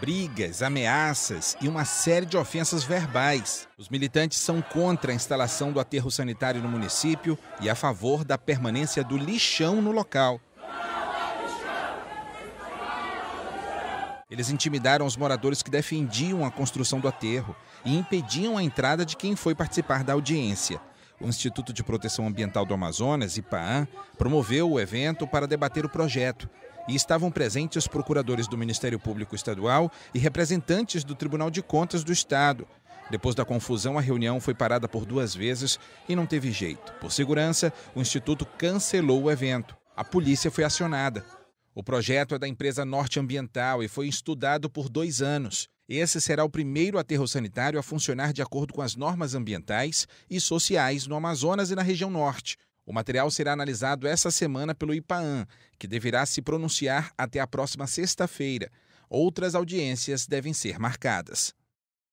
brigas, ameaças e uma série de ofensas verbais. Os militantes são contra a instalação do aterro sanitário no município e a favor da permanência do lixão no local. Eles intimidaram os moradores que defendiam a construção do aterro e impediam a entrada de quem foi participar da audiência. O Instituto de Proteção Ambiental do Amazonas, IPAAM, promoveu o evento para debater o projeto e estavam presentes procuradores do Ministério Público Estadual e representantes do Tribunal de Contas do Estado. Depois da confusão, a reunião foi parada por duas vezes e não teve jeito. Por segurança, o Instituto cancelou o evento. A polícia foi acionada. O projeto é da empresa Norte Ambiental e foi estudado por dois anos. Esse será o primeiro aterro sanitário a funcionar de acordo com as normas ambientais e sociais no Amazonas e na região norte. O material será analisado essa semana pelo IPAAN, que deverá se pronunciar até a próxima sexta-feira. Outras audiências devem ser marcadas.